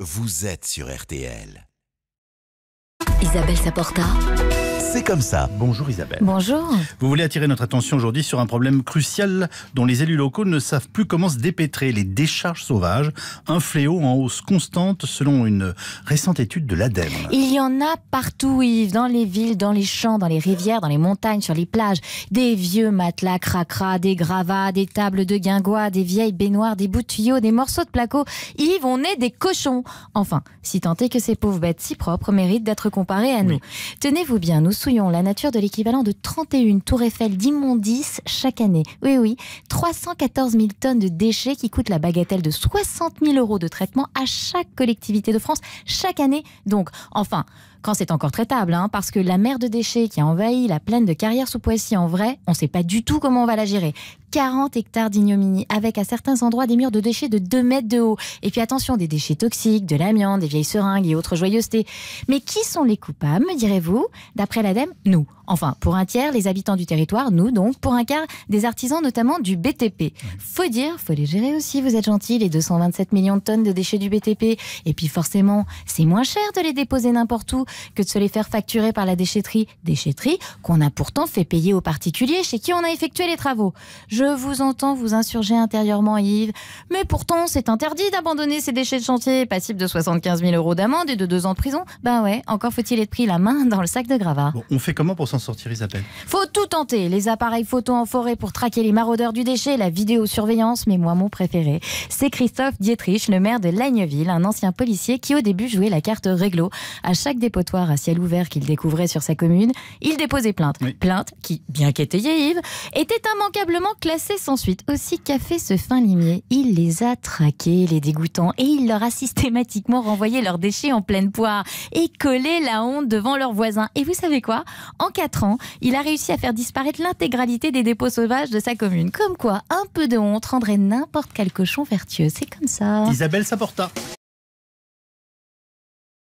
Vous êtes sur RTL. Isabelle Saporta. C'est comme ça. Bonjour Isabelle. Bonjour. Vous voulez attirer notre attention aujourd'hui sur un problème crucial dont les élus locaux ne savent plus comment se dépêtrer, les décharges sauvages, un fléau en hausse constante selon une récente étude de l'ADEME. Il y en a partout, Yves, dans les villes, dans les champs, dans les rivières, dans les montagnes, sur les plages. Des vieux matelas cracra, des gravats, des tables de guingois, des vieilles baignoires, des bouts de tuyaux, des morceaux de placo. Yves, on est des cochons. Enfin, si tant est que ces pauvres bêtes si propres méritent d'être comparées à nous. Tenez-vous bien, nous souillons la nature de l'équivalent de 31 tours Eiffel d'immondices chaque année. Oui, oui, 314 000 tonnes de déchets qui coûtent la bagatelle de 60 000 euros de traitement à chaque collectivité de France chaque année. Donc, enfin, quand c'est encore traitable, hein, parce que la mer de déchets qui a envahi la plaine de Carrière sous Poissy, en vrai, on ne sait pas du tout comment on va la gérer. 40 hectares d'ignominie, avec à certains endroits des murs de déchets de 2 mètres de haut. Et puis attention, des déchets toxiques, de l'amiante, des vieilles seringues et autres joyeusetés. Mais qui sont les coupables, me direz-vous D'après l'ADEME, nous. Enfin, pour un tiers, les habitants du territoire, nous donc, pour un quart, des artisans notamment du BTP. Faut dire, faut les gérer aussi, vous êtes gentils, les 227 millions de tonnes de déchets du BTP. Et puis forcément, c'est moins cher de les déposer n'importe où que de se les faire facturer par la déchetterie. Déchetterie qu'on a pourtant fait payer aux particuliers chez qui on a effectué les travaux. Je vous entends vous insurger intérieurement, Yves. Mais pourtant, c'est interdit d'abandonner ces déchets de chantier, passible de 75 000 euros d'amende et de deux ans de prison. Ben ouais, encore faut-il être pris la main dans le sac de gravats. on fait comment pour s'en sortir, Isabelle Faut tout tenter. Les appareils photo en forêt pour traquer les maraudeurs du déchet, la vidéosurveillance, mais moi, mon préféré, c'est Christophe Dietrich, le maire de Lagneville, un ancien policier qui, au début, jouait la carte réglo. À chaque dépotoir à ciel ouvert qu'il découvrait sur sa commune, il déposait plainte. Plainte qui, bien qu'étayée, Yves, était immanquablement classés sans suite. Aussi café ce fin limier, il les a traqués, les dégoûtants, et il leur a systématiquement renvoyé leurs déchets en pleine poire et collé la honte devant leurs voisins. Et vous savez quoi En 4 ans, il a réussi à faire disparaître l'intégralité des dépôts sauvages de sa commune. Comme quoi, un peu de honte rendrait n'importe quel cochon vertueux. C'est comme ça. Isabelle Saporta.